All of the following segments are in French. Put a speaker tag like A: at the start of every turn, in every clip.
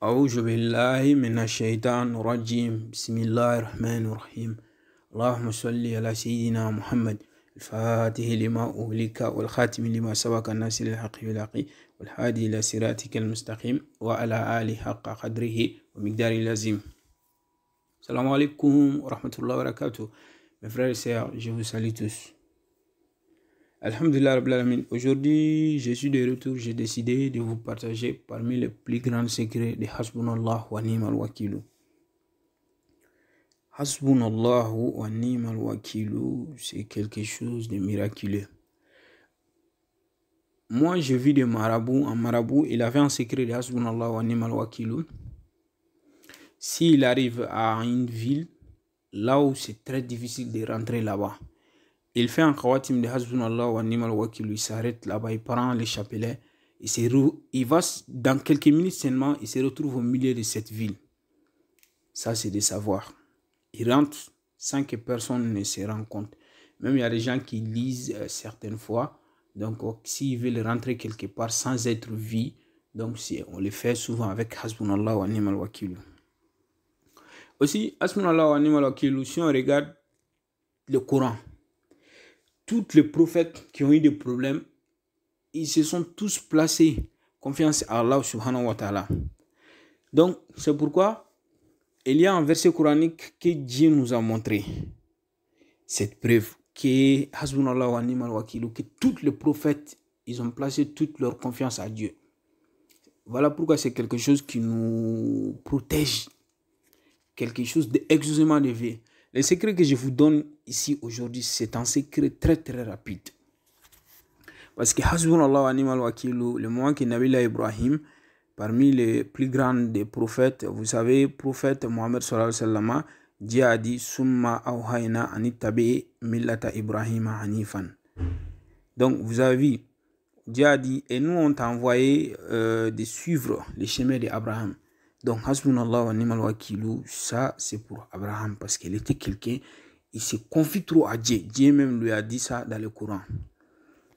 A: أعوذ بالله من الشيطان الرجيم بسم الله الرحمن الرحيم اللهم صل على سيدنا محمد الفاتح لما أهلك والخاتم لما سبق الناس للحق بالحق والهادي إلى صراطك المستقيم وعلى آله حق قدره ومقدار اللازم السلام عليكم ورحمة الله وبركاته Mes frères et sœurs, je vous salue tous. Alhamdulillah Aujourd'hui, je suis de retour. J'ai décidé de vous partager parmi les plus grands secrets de Hasbunallah wa ni'mal wakilu. Hasbunallah wa ni'mal wakilu, c'est quelque chose de miraculeux. Moi, je vis de marabout en marabout. Il avait un secret de Hasbunallah wa ni'mal wakilu. S'il arrive à une ville, là où c'est très difficile de rentrer là-bas, il fait un khawatim de Hasbunallah wa animal wakil, il s'arrête là-bas, il prend les chapelets, il, il va dans quelques minutes seulement, il se retrouve au milieu de cette ville. Ça, c'est de savoir. Il rentre sans que personne ne se rende compte. Même il y a des gens qui lisent euh, certaines fois. Donc, s'ils veulent rentrer quelque part sans être vu donc on le fait souvent avec Hasbunallah Ou Animal wakil. Aussi, Hasbunallah ou Animal wakil, si on regarde le courant tous les prophètes qui ont eu des problèmes, ils se sont tous placés confiance à Allah subhanahu wa ta'ala. Donc, c'est pourquoi il y a un verset coranique que Dieu nous a montré. Cette preuve que wa que tous les prophètes, ils ont placé toute leur confiance à Dieu. Voilà pourquoi c'est quelque chose qui nous protège. Quelque chose d'excusément de vie. Le secret que je vous donne ici aujourd'hui, c'est un secret très très rapide. Parce que Hasbunallah le moment que Nabila Ibrahim, parmi les plus grands des prophètes, vous savez, prophète Mohammed sallallahu alayhi wa Dieu a dit Summa awhayna anittabi millata Ibrahim anifan. Donc vous avez vu, Dieu a dit et nous on t'a envoyé euh, de suivre les chemins d'Abraham. Donc, Hasbunallah wa ni'mal wakilu, ça c'est pour Abraham parce qu'il était quelqu'un, il se confie trop à Dieu. Dieu même lui a dit ça dans le Coran.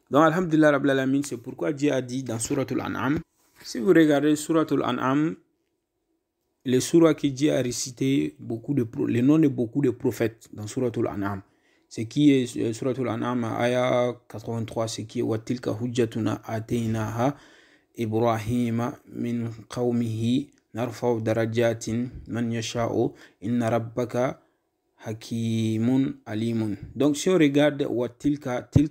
A: Donc, Alhamdulillah c'est pourquoi Dieu a dit dans al An'am, si vous regardez al An'am, les surahs que Dieu a récité, beaucoup de, les noms de beaucoup de prophètes dans al An'am. Ce qui est euh, al An'am, Aya 83, C'est qui est Watilka Hujjatuna Ateinaha Ibrahim min Qawmihi donc si on regarde le tilka, que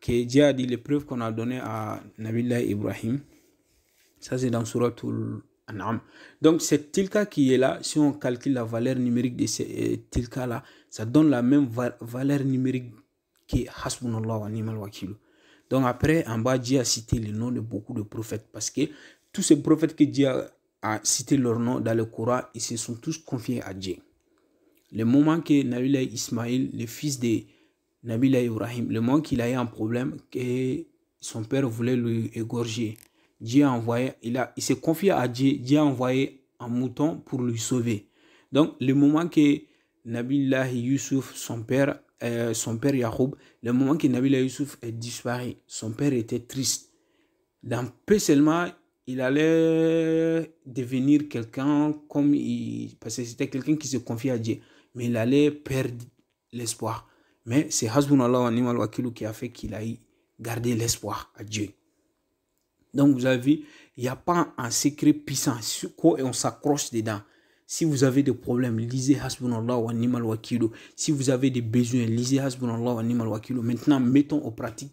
A: qui est déjà dit qu'on a données à Nabillah Ibrahim, ça c'est dans Toul An'am. Donc c'est tilka qui est là, si on calcule la valeur numérique de ces euh, tilka là, ça donne la même valeur numérique que Hasbunallah wa ni'mal Donc après, en bas, a cité le nom de beaucoup de prophètes parce que tous ces prophètes que Dieu a cité leur nom dans le Coran, ils se sont tous confiés à Dieu. Le moment que Nabila Ismaïl, le fils de nabila Ibrahim, le moment qu'il a eu un problème, que son père voulait lui égorger, Dieu a envoyé, il, a, il s'est confié à Dieu, Dieu a envoyé un mouton pour lui sauver. Donc, le moment que nabila Yusuf, son père, euh, son père Yahoub, le moment que Nabila Yusuf est disparu, son père était triste. Dans peu seulement, il allait devenir quelqu'un comme il, parce que c'était quelqu'un qui se confiait à Dieu, mais il allait perdre l'espoir. Mais c'est Hasbunallah wa animal qui a fait qu'il a gardé l'espoir à Dieu. Donc vous avez vu, il n'y a pas un secret puissant sur quoi on s'accroche dedans. Si vous avez des problèmes, lisez Hasbunallah ou animal Si vous avez des besoins, lisez Hasbunallah wa Animal Maintenant, mettons en pratique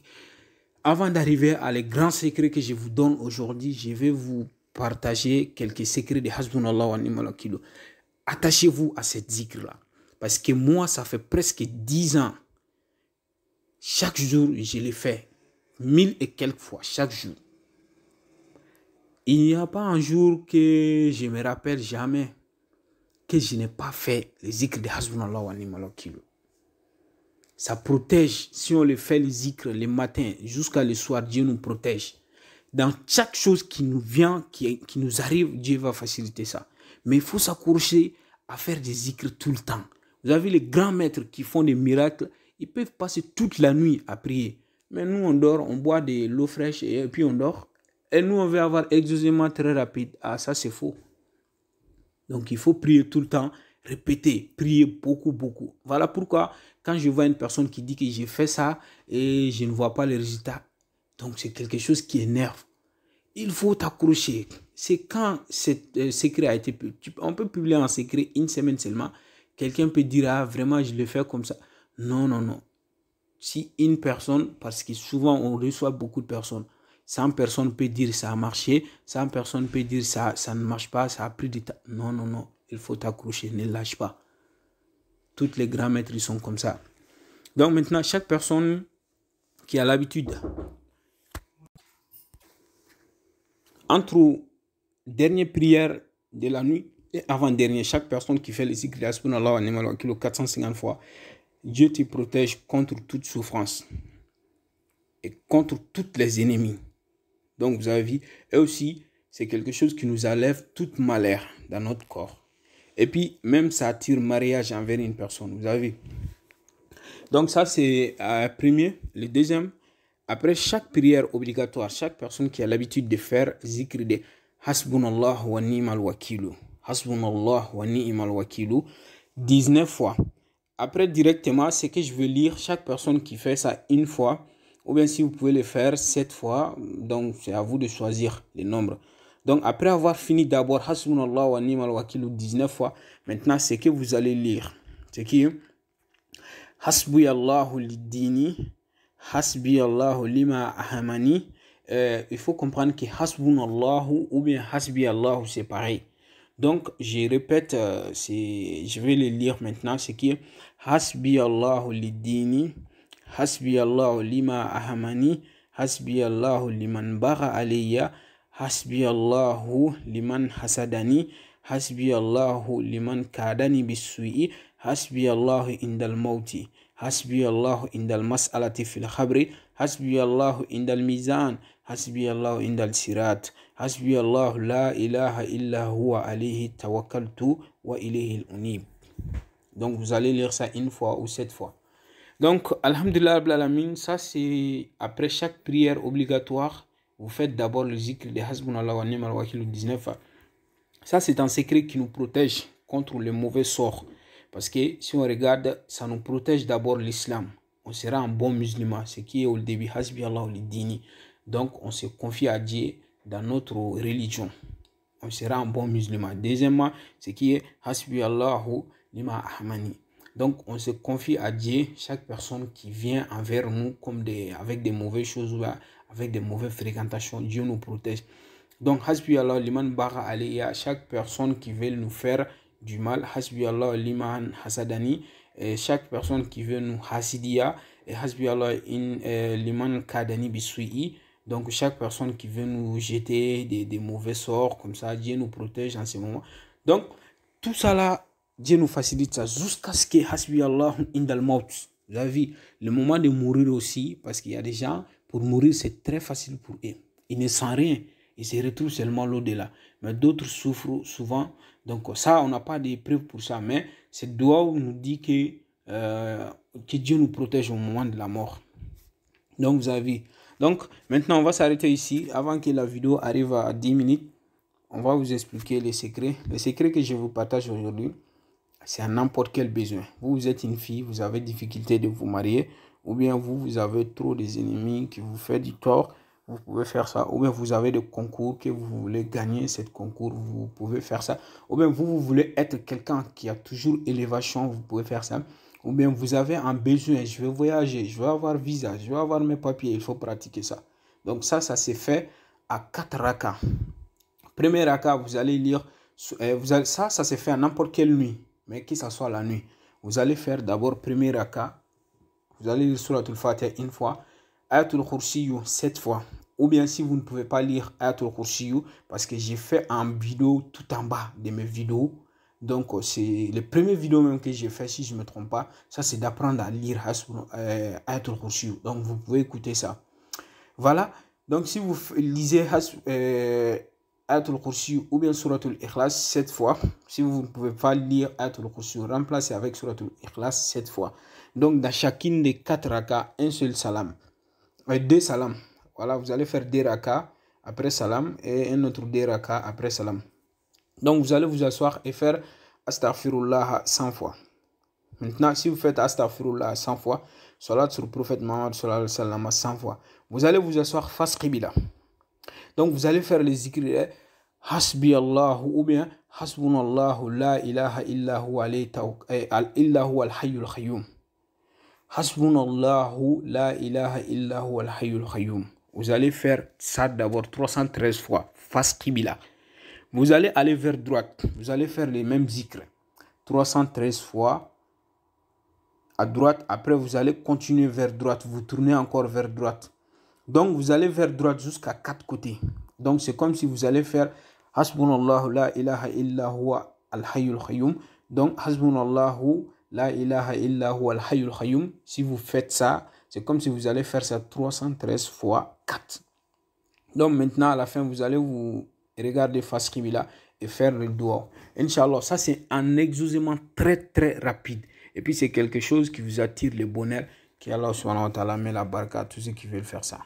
A: avant d'arriver à les grands secrets que je vous donne aujourd'hui, je vais vous partager quelques secrets de Hasbunallah wa Attachez-vous à cette zikr-là. Parce que moi, ça fait presque 10 ans. Chaque jour, je l'ai fait. Mille et quelques fois, chaque jour. Il n'y a pas un jour que je me rappelle jamais que je n'ai pas fait les zikr de Hasbunallah wa ça protège. Si on le fait les zikr le matin jusqu'à le soir, Dieu nous protège. Dans chaque chose qui nous vient, qui, qui nous arrive, Dieu va faciliter ça. Mais il faut s'accrocher à faire des zikr tout le temps. Vous avez les grands maîtres qui font des miracles. Ils peuvent passer toute la nuit à prier. Mais nous, on dort, on boit de l'eau fraîche et puis on dort. Et nous, on veut avoir exosément très rapide. Ah, ça, c'est faux. Donc, il faut prier tout le temps, répéter, prier beaucoup, beaucoup. Voilà pourquoi quand je vois une personne qui dit que j'ai fait ça et je ne vois pas les résultats, donc c'est quelque chose qui énerve. Il faut t'accrocher. C'est quand ce euh, secret a été publié. On peut publier un secret une semaine seulement. Quelqu'un peut dire, ah vraiment, je le fais comme ça. Non, non, non. Si une personne, parce que souvent on reçoit beaucoup de personnes, 100 personnes peut dire ça a marché, 100 personnes peut dire ça, ça ne marche pas, ça a pris du temps. Non, non, non. Il faut t'accrocher, ne lâche pas. Toutes les grands maîtres, ils sont comme ça. Donc maintenant, chaque personne qui a l'habitude, entre dernière prière de la nuit et avant-dernière, chaque personne qui fait les zikr, 450 fois, Dieu te protège contre toute souffrance et contre toutes les ennemis. Donc vous avez vu, et aussi, c'est quelque chose qui nous enlève toute malheur dans notre corps. Et puis, même ça attire mariage envers une personne, vous avez vu. Donc, ça, c'est le euh, premier. Le deuxième, après chaque prière obligatoire, chaque personne qui a l'habitude de faire zikr de Hasbunallah wa ni'mal wakilu. Hasbunallah wa 19 fois. Après, directement, ce que je veux lire, chaque personne qui fait ça une fois, ou bien si vous pouvez le faire sept fois, donc c'est à vous de choisir les nombres. Donc après avoir fini d'abord Hasbunallah wa ni'mal wakil 19 fois, maintenant c'est que vous allez lire. C'est qui Hasbiyallahu liddini, lidini, lima ahamani. Euh, il faut comprendre que Hasbunallahu ou bien Hasbiyallahu » c'est pareil. Donc je répète, euh, je vais le lire maintenant, c'est qui Hasbiyallahu liddini, lidini, lima ahamani, hasbiyallahu liman bara alayya. حسبي الله لمن حسدني حسبي الله لمن كادني بالسوء حسبي الله عند الموت حسبي الله عند المسألة في الخبر حسبي الله عند الميزان حسبي الله عند الصراط حسبي الله لا إله إلا هو عليه توكلت وإليه الأنيب Donc vous allez lire ça une fois ou sept fois. Donc Alhamdulillah, ça c'est après chaque prière obligatoire. vous faites d'abord le zikr de Hasbunallah wa ni'mal wakil 19. Ça, c'est un secret qui nous protège contre le mauvais sort. Parce que si on regarde, ça nous protège d'abord l'islam. On sera un bon musulman, ce qui est au début Hasbi Allah dini. Donc, on se confie à Dieu dans notre religion. On sera un bon musulman. Deuxièmement, ce qui est Hasbi lima ahmani. Donc, on se confie à Dieu, chaque personne qui vient envers nous comme des, avec des mauvaises choses ou avec des mauvaises fréquentations. Dieu nous protège. Donc, Hasbi Allah liman bara aliyah, chaque personne qui veut nous faire du mal, Hasbi Allah liman hasadani, et chaque personne qui veut nous hasidia, et Hasbi Allah euh, liman kadani bisui, donc chaque personne qui veut nous jeter des, mauvais sorts, comme ça, Dieu nous protège en ce moment. Donc, tout ça là, Dieu nous facilite ça jusqu'à ce que Hasbi Allah indal maut. Vous avez vu, le moment de mourir aussi, parce qu'il y a des gens, pour mourir, c'est très facile pour eux. Ils ne sentent rien. Ils se retrouvent seulement l'au-delà. Mais d'autres souffrent souvent. Donc ça, on n'a pas des preuves pour ça. Mais cette doua nous dit que, euh, que Dieu nous protège au moment de la mort. Donc vous avez donc maintenant, on va s'arrêter ici avant que la vidéo arrive à 10 minutes. On va vous expliquer les secrets. les secrets que je vous partage aujourd'hui, c'est à n'importe quel besoin. Vous, vous êtes une fille, vous avez difficulté de vous marier, ou bien vous, vous avez trop des ennemis qui vous fait du tort, vous pouvez faire ça. Ou bien vous avez des concours que vous voulez gagner, cette concours, vous pouvez faire ça. Ou bien vous, vous voulez être quelqu'un qui a toujours élévation, vous pouvez faire ça. Ou bien vous avez un besoin, je veux voyager, je veux avoir visa, je veux avoir mes papiers, il faut pratiquer ça. Donc ça, ça se fait à quatre rakas. Premier raka, vous allez lire, euh, vous allez, ça, ça se fait à n'importe quelle nuit, mais que ce soit la nuit. Vous allez faire d'abord premier raka, vous allez lire al Fatiha une fois, al Kursiyu sept fois. Ou bien si vous ne pouvez pas lire al Kursiyu, parce que j'ai fait un vidéo tout en bas de mes vidéos. Donc, euh, c'est le premier vidéo même que j'ai fait, si je me trompe pas. Ça, c'est d'apprendre à lire al euh, Kursiyu. Donc, vous pouvez écouter ça. Voilà. Donc, si vous lisez euh, Ayatul ou bien Suratul Ikhlas 7 fois. Si vous ne pouvez pas lire Ayatul Kursi, remplacez avec Suratul Ikhlas 7 fois. Donc, dans chacune des 4 rakas, un seul salam. et euh, deux salams. Voilà, vous allez faire des rakas après salam et un autre des rakas après salam. Donc, vous allez vous asseoir et faire Astaghfirullah 100 fois. Maintenant, si vous faites Astaghfirullah 100 fois, salat sur le prophète à 100 fois, vous allez vous asseoir face Qibla. Donc vous allez faire les zikr eh, Hasbi Allahu ou bien Hasbunallahu la ilaha illahu eh, illahu al hayyul khayyum. Hasbunallahu la ilaha illahu al hayyul khayyum. Vous allez faire ça d'abord 313 fois. Face Qibila. Vous allez aller vers droite. Vous allez faire les mêmes zikr. 313 fois à droite. Après, vous allez continuer vers droite. Vous tournez encore vers droite. Donc, vous allez vers droite jusqu'à quatre côtés. Donc, c'est comme si vous allez faire Hasbunallahu la ilaha illa al-hayyul Donc, Hasbunallahu la ilaha illa al-hayyul Si vous faites ça, c'est comme si vous allez faire ça 313 fois 4. Donc, maintenant, à la fin, vous allez vous regarder face là et faire le doigt. Inch'Allah, ça c'est un exaucement très très rapide. Et puis c'est quelque chose qui vous attire le bonheur. Que Allah subhanahu wa ta'ala met la barque à tous ceux qui veulent faire ça.